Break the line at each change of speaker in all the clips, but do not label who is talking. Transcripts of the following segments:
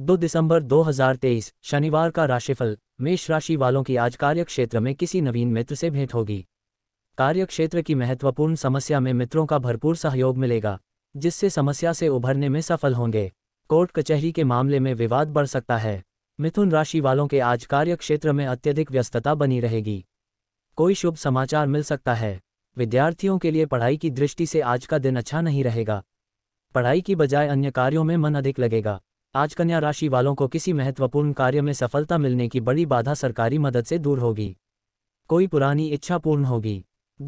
दो दिसंबर 2023 शनिवार का राशिफल मेष राशि वालों की आज कार्यक्षेत्र में किसी नवीन मित्र से भेंट होगी कार्यक्षेत्र की महत्वपूर्ण समस्या में मित्रों का भरपूर सहयोग मिलेगा जिससे समस्या से उभरने में सफल होंगे कोर्ट कचहरी के मामले में विवाद बढ़ सकता है मिथुन राशि वालों के आज कार्य क्षेत्र में अत्यधिक व्यस्तता बनी रहेगी कोई शुभ समाचार मिल सकता है विद्यार्थियों के लिए पढ़ाई की दृष्टि से आज का दिन अच्छा नहीं रहेगा पढ़ाई की बजाय अन्य कार्यों में मन अधिक लगेगा आज कन्या राशि वालों को किसी महत्वपूर्ण कार्य में सफलता मिलने की बड़ी बाधा सरकारी मदद से दूर होगी कोई पुरानी इच्छा पूर्ण होगी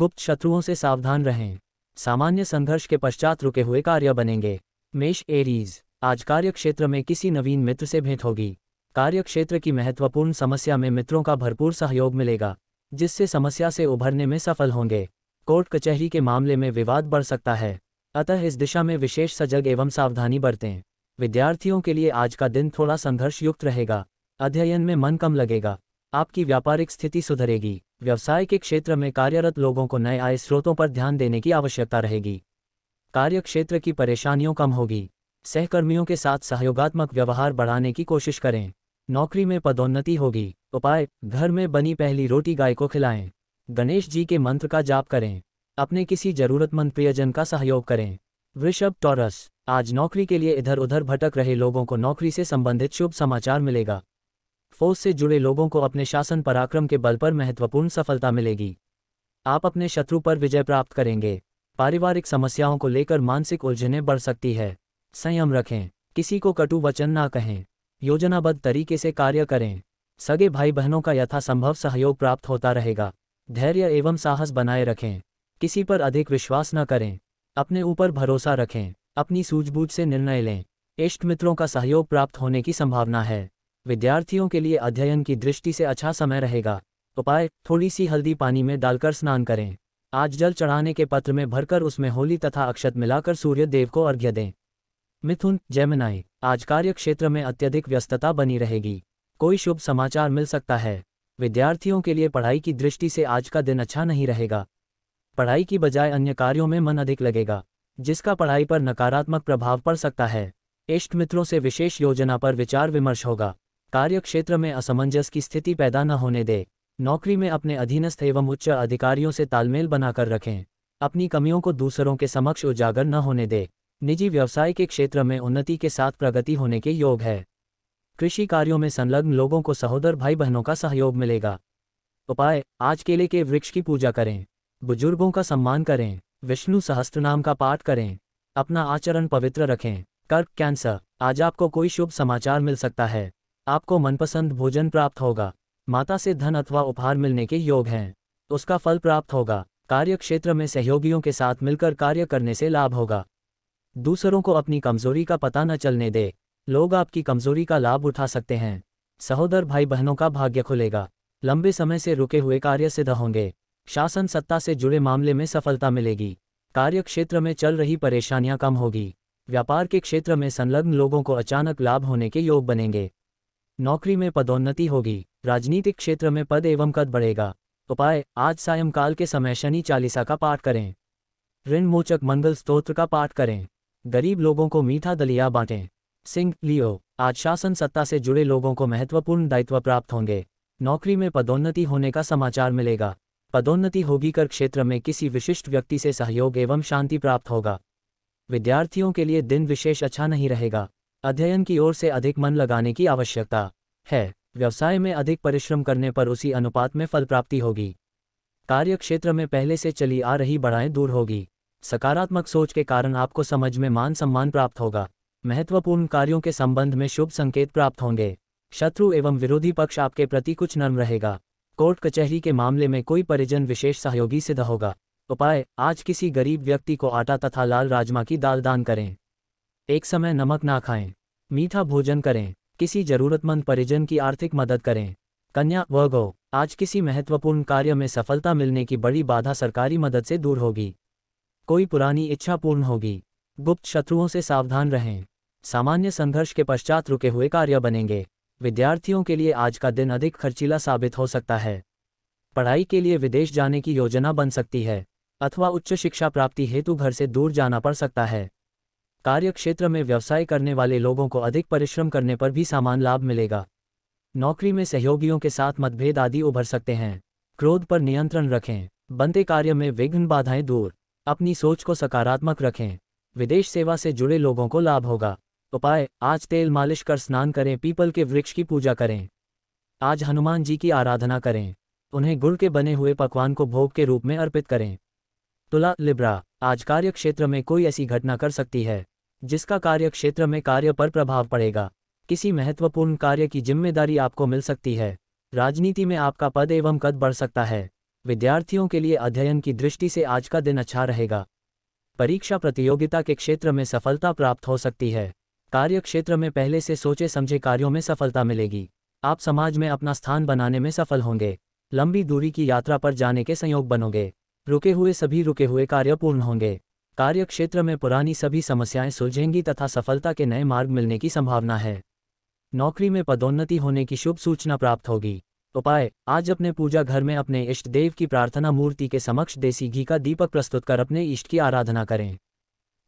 गुप्त शत्रुओं से सावधान रहें सामान्य संघर्ष के पश्चात रुके हुए कार्य बनेंगे मेष एरीज आज कार्यक्षेत्र में किसी नवीन मित्र से भेंट होगी कार्यक्षेत्र की महत्वपूर्ण समस्या में मित्रों का भरपूर सहयोग मिलेगा जिससे समस्या से उभरने में सफल होंगे कोर्ट कचहरी के मामले में विवाद बढ़ सकता है अतः इस दिशा में विशेष सजग एवं सावधानी बरतें विद्यार्थियों के लिए आज का दिन थोड़ा संघर्षयुक्त रहेगा अध्ययन में मन कम लगेगा आपकी व्यापारिक स्थिति सुधरेगी व्यवसाय के क्षेत्र में कार्यरत लोगों को नए आय स्रोतों पर ध्यान देने की आवश्यकता रहेगी कार्य क्षेत्र की परेशानियों कम होगी सहकर्मियों के साथ सहयोगात्मक व्यवहार बढ़ाने की कोशिश करें नौकरी में पदोन्नति होगी उपाय घर में बनी पहली रोटी गाय को खिलाएं गणेश जी के मंत्र का जाप करें अपने किसी जरूरतमंद प्रियजन का सहयोग करें वृषभ टॉरस आज नौकरी के लिए इधर उधर भटक रहे लोगों को नौकरी से संबंधित शुभ समाचार मिलेगा फोर्स से जुड़े लोगों को अपने शासन पराक्रम के बल पर महत्वपूर्ण सफलता मिलेगी आप अपने शत्रु पर विजय प्राप्त करेंगे पारिवारिक समस्याओं को लेकर मानसिक उलझनें बढ़ सकती है संयम रखें किसी को कटु वचन ना कहें योजनाबद्ध तरीके से कार्य करें सगे भाई बहनों का यथासंभव सहयोग प्राप्त होता रहेगा धैर्य एवं साहस बनाए रखें किसी पर अधिक विश्वास न करें अपने ऊपर भरोसा रखें अपनी सूझबूझ से निर्णय लें इष्ट मित्रों का सहयोग प्राप्त होने की संभावना है विद्यार्थियों के लिए अध्ययन की दृष्टि से अच्छा समय रहेगा उपाय थोड़ी सी हल्दी पानी में डालकर स्नान करें आज जल चढ़ाने के पत्र में भरकर उसमें होली तथा अक्षत मिलाकर सूर्य देव को अर्घ्य दें मिथुन जैमिनाई आज कार्य क्षेत्र में अत्यधिक व्यस्तता बनी रहेगी कोई शुभ समाचार मिल सकता है विद्यार्थियों के लिए पढ़ाई की दृष्टि से आज का दिन अच्छा नहीं रहेगा पढ़ाई की बजाय अन्य कार्यों में मन अधिक लगेगा जिसका पढ़ाई पर नकारात्मक प्रभाव पड़ सकता है इष्ट मित्रों से विशेष योजना पर विचार विमर्श होगा कार्यक्षेत्र में असमंजस की स्थिति पैदा न होने दे नौकरी में अपने अधीनस्थ एवं उच्च अधिकारियों से तालमेल बनाकर रखें अपनी कमियों को दूसरों के समक्ष उजागर न होने दे निजी व्यवसाय के क्षेत्र में उन्नति के साथ प्रगति होने के योग है कृषि कार्यों में संलग्न लोगों को सहोदर भाई बहनों का सहयोग मिलेगा उपाय आज केले के वृक्ष की पूजा करें बुजुर्गों का सम्मान करें विष्णु सहस्त्रनाम का पाठ करें अपना आचरण पवित्र रखें कर्क कैंसर आज आपको कोई शुभ समाचार मिल सकता है आपको मनपसंद भोजन प्राप्त होगा माता से धन अथवा उपहार मिलने के योग हैं उसका फल प्राप्त होगा कार्य क्षेत्र में सहयोगियों के साथ मिलकर कार्य करने से लाभ होगा दूसरों को अपनी कमजोरी का पता न चलने दे लोग आपकी कमजोरी का लाभ उठा सकते हैं सहोदर भाई बहनों का भाग्य खुलेगा लंबे समय से रुके हुए कार्य सिद्ध होंगे शासन सत्ता से जुड़े मामले में सफलता मिलेगी कार्य क्षेत्र में चल रही परेशानियां कम होगी व्यापार के क्षेत्र में संलग्न लोगों को अचानक लाभ होने के योग बनेंगे नौकरी में पदोन्नति होगी राजनीतिक क्षेत्र में पद एवं कद बढ़ेगा उपाय आज सायंकाल के समय शनि चालीसा का पाठ करें ऋण मोचक मंगल स्त्रोत्र का पाठ करें गरीब लोगों को मीठा दलिया बांटें सिंह लियो आज शासन सत्ता से जुड़े लोगों को महत्वपूर्ण दायित्व प्राप्त होंगे नौकरी में पदोन्नति होने का समाचार मिलेगा पदोन्नति होगी कर क्षेत्र में किसी विशिष्ट व्यक्ति से सहयोग एवं शांति प्राप्त होगा विद्यार्थियों के लिए दिन विशेष अच्छा नहीं रहेगा अध्ययन की ओर से अधिक मन लगाने की आवश्यकता है व्यवसाय में अधिक परिश्रम करने पर उसी अनुपात में फल प्राप्ति होगी कार्य क्षेत्र में पहले से चली आ रही बढ़ाएं दूर होगी सकारात्मक सोच के कारण आपको समझ में मान सम्मान प्राप्त होगा महत्वपूर्ण कार्यों के संबंध में शुभ संकेत प्राप्त होंगे शत्रु एवं विरोधी पक्ष आपके प्रति कुछ नर्म रहेगा कोर्ट कचहरी के मामले में कोई परिजन विशेष सहयोगी सिद्ध होगा उपाय आज किसी गरीब व्यक्ति को आटा तथा लाल राजमा की दाल दान करें एक समय नमक ना खाएं मीठा भोजन करें किसी जरूरतमंद परिजन की आर्थिक मदद करें कन्या व गौ आज किसी महत्वपूर्ण कार्य में सफलता मिलने की बड़ी बाधा सरकारी मदद से दूर होगी कोई पुरानी इच्छा पूर्ण होगी गुप्त शत्रुओं से सावधान रहें सामान्य संघर्ष के पश्चात रुके हुए कार्य बनेंगे विद्यार्थियों के लिए आज का दिन अधिक खर्चीला साबित हो सकता है पढ़ाई के लिए विदेश जाने की योजना बन सकती है अथवा उच्च शिक्षा प्राप्ति हेतु घर से दूर जाना पड़ सकता है कार्यक्षेत्र में व्यवसाय करने वाले लोगों को अधिक परिश्रम करने पर भी समान लाभ मिलेगा नौकरी में सहयोगियों के साथ मतभेद आदि उभर सकते हैं क्रोध पर नियंत्रण रखें बनते कार्य में विघ्न बाधाएं दूर अपनी सोच को सकारात्मक रखें विदेश सेवा से जुड़े लोगों को लाभ होगा उपाय तो आज तेल मालिश कर स्नान करें पीपल के वृक्ष की पूजा करें आज हनुमान जी की आराधना करें उन्हें गुड़ के बने हुए पकवान को भोग के रूप में अर्पित करें तुला लिब्रा आज कार्यक्षेत्र में कोई ऐसी घटना कर सकती है जिसका कार्यक्षेत्र में कार्य पर प्रभाव पड़ेगा किसी महत्वपूर्ण कार्य की जिम्मेदारी आपको मिल सकती है राजनीति में आपका पद एवं कद बढ़ सकता है विद्यार्थियों के लिए अध्ययन की दृष्टि से आज का दिन अच्छा रहेगा परीक्षा प्रतियोगिता के क्षेत्र में सफलता प्राप्त हो सकती है कार्य क्षेत्र में पहले से सोचे समझे कार्यों में सफलता मिलेगी आप समाज में अपना स्थान बनाने में सफल होंगे लंबी दूरी की यात्रा पर जाने के संयोग बनोगे रुके हुए सभी रुके हुए कार्य पूर्ण होंगे कार्य क्षेत्र में पुरानी सभी समस्याएं सुलझेंगी तथा सफलता के नए मार्ग मिलने की संभावना है नौकरी में पदोन्नति होने की शुभ सूचना प्राप्त होगी उपाय आज अपने पूजा घर में अपने इष्ट देव की प्रार्थना मूर्ति के समक्ष देसी घी का दीपक प्रस्तुत कर अपने इष्ट की आराधना करें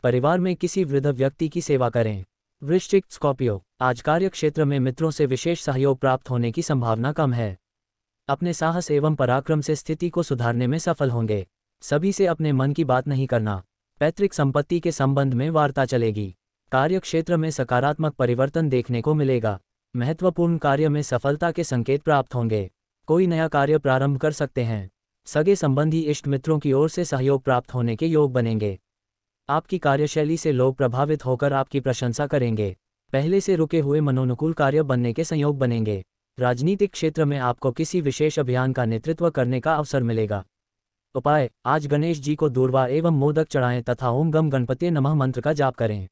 परिवार में किसी वृद्ध व्यक्ति की सेवा करें वृश्चिक स्कॉर्पियो आज कार्य क्षेत्र में मित्रों से विशेष सहयोग प्राप्त होने की संभावना कम है अपने साहस एवं पराक्रम से स्थिति को सुधारने में सफल होंगे सभी से अपने मन की बात नहीं करना पैतृक संपत्ति के संबंध में वार्ता चलेगी कार्य क्षेत्र में सकारात्मक परिवर्तन देखने को मिलेगा महत्वपूर्ण कार्य में सफलता के संकेत प्राप्त होंगे कोई नया कार्य प्रारंभ कर सकते हैं सगे संबंधी इष्ट मित्रों की ओर से सहयोग प्राप्त होने के योग बनेंगे आपकी कार्यशैली से लोग प्रभावित होकर आपकी प्रशंसा करेंगे पहले से रुके हुए मनोनुकूल कार्य बनने के संयोग बनेंगे राजनीतिक क्षेत्र में आपको किसी विशेष अभियान का नेतृत्व करने का अवसर मिलेगा उपाय आज गणेश जी को दूरवा एवं मोदक चढ़ाएं तथा ओम गम गणपति नमः मंत्र का जाप करें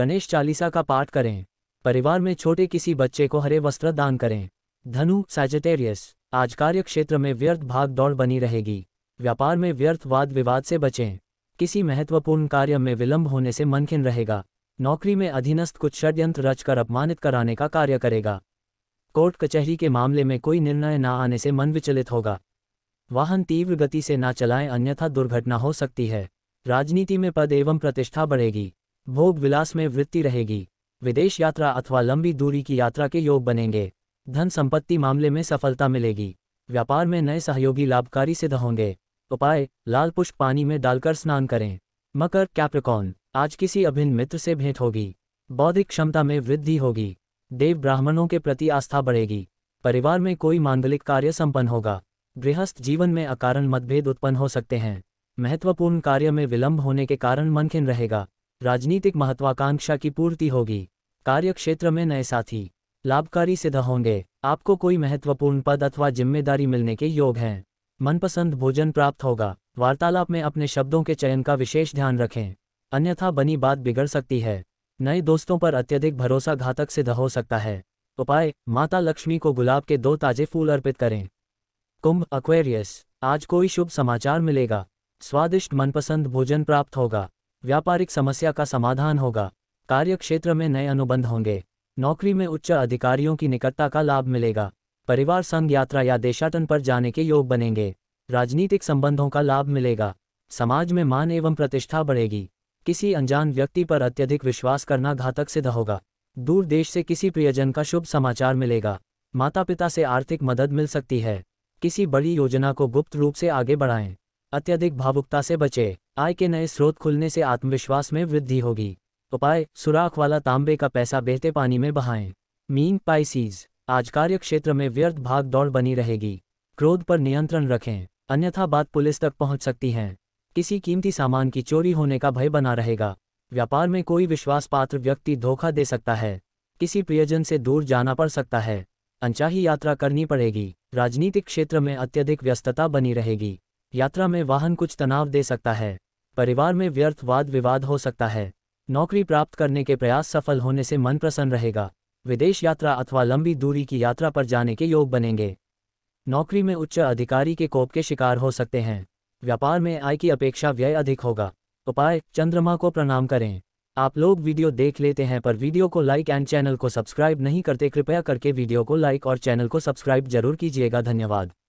गणेश चालीसा का पाठ करें परिवार में छोटे किसी बच्चे को हरे वस्त्र दान करें धनु सैजिटेरियस आज कार्य क्षेत्र में व्यर्थ भाग दौड़ बनी रहेगी व्यापार में व्यर्थ वाद विवाद से बचें किसी महत्वपूर्ण कार्य में विलंब होने से मनखिन रहेगा नौकरी में अधीनस्थ कुछ षड्यंत्र रचकर अपमानित कराने का कार्य करेगा कोर्ट कचहरी के मामले में कोई निर्णय न आने से मन विचलित होगा वाहन तीव्र गति से न चलाएं अन्यथा दुर्घटना हो सकती है राजनीति में पद एवं प्रतिष्ठा बढ़ेगी भोग विलास में वृत्ति रहेगी विदेश यात्रा अथवा लंबी दूरी की यात्रा के योग बनेंगे धन संपत्ति मामले में सफलता मिलेगी व्यापार में नए सहयोगी लाभकारी सिद्ध होंगे उपाय तो लाल पुष्प पानी में डालकर स्नान करें मकर कैप्रिकॉन आज किसी अभिन्न मित्र से भेंट होगी बौद्धिक क्षमता में वृद्धि होगी देव ब्राह्मणों के प्रति आस्था बढ़ेगी परिवार में कोई मांगलिक कार्य संपन्न होगा गृहस्थ जीवन में अकारण मतभेद उत्पन्न हो सकते हैं महत्वपूर्ण कार्य में विलंब होने के कारण मनखिन रहेगा राजनीतिक महत्वाकांक्षा की पूर्ति होगी कार्य क्षेत्र में नए साथी लाभकारी सिद्ध होंगे आपको कोई महत्वपूर्ण पद अथवा जिम्मेदारी मिलने के योग हैं मनपसंद भोजन प्राप्त होगा वार्तालाप में अपने शब्दों के चयन का विशेष ध्यान रखें अन्यथा बनी बात बिगड़ सकती है नए दोस्तों पर अत्यधिक भरोसा घातक सिद्ध हो सकता है उपाय माता लक्ष्मी को गुलाब के दो ताजे फूल अर्पित करें कुंभ अक्वेरियस आज कोई शुभ समाचार मिलेगा स्वादिष्ट मनपसंद भोजन प्राप्त होगा व्यापारिक समस्या का समाधान होगा कार्यक्षेत्र में नए अनुबंध होंगे नौकरी में उच्च अधिकारियों की निकटता का लाभ मिलेगा परिवार संग यात्रा या देशाटन पर जाने के योग बनेंगे राजनीतिक संबंधों का लाभ मिलेगा समाज में मान एवं प्रतिष्ठा बढ़ेगी किसी अनजान व्यक्ति पर अत्यधिक विश्वास करना घातक सिद्ध होगा दूर देश से किसी प्रियजन का शुभ समाचार मिलेगा माता पिता से आर्थिक मदद मिल सकती है किसी बड़ी योजना को गुप्त रूप से आगे बढ़ाएं अत्यधिक भावुकता से बचें आय के नए स्रोत खुलने से आत्मविश्वास में वृद्धि होगी उपाय सुराख वाला तांबे का पैसा बेहते पानी में बहाएं मीन पाइसीज़ आज कार्य क्षेत्र में व्यर्थ भाग दौड़ बनी रहेगी क्रोध पर नियंत्रण रखें अन्यथा बात पुलिस तक पहुंच सकती है किसी कीमती सामान की चोरी होने का भय बना रहेगा व्यापार में कोई विश्वास पात्र व्यक्ति धोखा दे सकता है किसी प्रियजन से दूर जाना पड़ सकता है अनचाही यात्रा करनी पड़ेगी राजनीतिक क्षेत्र में अत्यधिक व्यस्तता बनी रहेगी यात्रा में वाहन कुछ तनाव दे सकता है परिवार में व्यर्थ वाद विवाद हो सकता है नौकरी प्राप्त करने के प्रयास सफल होने से मन प्रसन्न रहेगा विदेश यात्रा अथवा लंबी दूरी की यात्रा पर जाने के योग बनेंगे नौकरी में उच्च अधिकारी के कोप के शिकार हो सकते हैं व्यापार में आय की अपेक्षा व्यय अधिक होगा उपाय चंद्रमा को प्रणाम करें आप लोग वीडियो देख लेते हैं पर वीडियो को लाइक एंड चैनल को सब्सक्राइब नहीं करते कृपया करके वीडियो को लाइक और चैनल को सब्सक्राइब जरूर कीजिएगा धन्यवाद